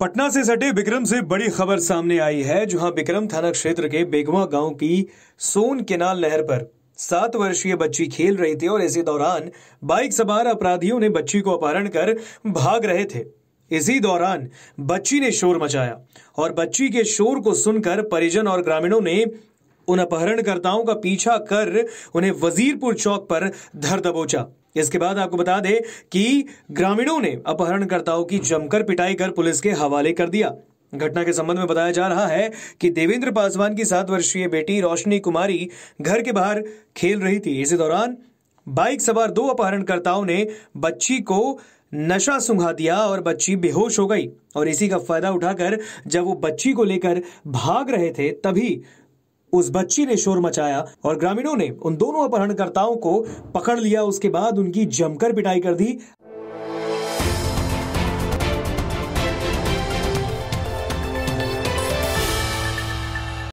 पटना से सटे बिक्रम से बड़ी खबर सामने आई है जहां बिक्रम थाना क्षेत्र के बेगवा गांव की सोन केनाल नहर पर सात वर्षीय बच्ची खेल रही थी और इसी दौरान बाइक सवार अपराधियों ने बच्ची को अपहरण कर भाग रहे थे इसी दौरान बच्ची ने शोर मचाया और बच्ची के शोर को सुनकर परिजन और ग्रामीणों ने उन अपहरणकर्ताओं का पीछा कर उन्हें वजीरपुर चौक पर धर दबोचा इसके बाद आपको बता दें कि ग्रामीणों ने अपहरणकर्ताओं की जमकर पिटाई कर पुलिस के हवाले कर दिया घटना के संबंध में बताया जा रहा है कि देवेंद्र पासवान की सात वर्षीय बेटी रोशनी कुमारी घर के बाहर खेल रही थी इसी दौरान बाइक सवार दो अपहरणकर्ताओं ने बच्ची को नशा सुंघा दिया और बच्ची बेहोश हो गई और इसी का फायदा उठाकर जब वो बच्ची को लेकर भाग रहे थे तभी उस बच्ची ने शोर मचाया और ग्रामीणों ने उन दोनों अपहरणकर्ताओं को पकड़ लिया उसके बाद उनकी जमकर पिटाई कर दी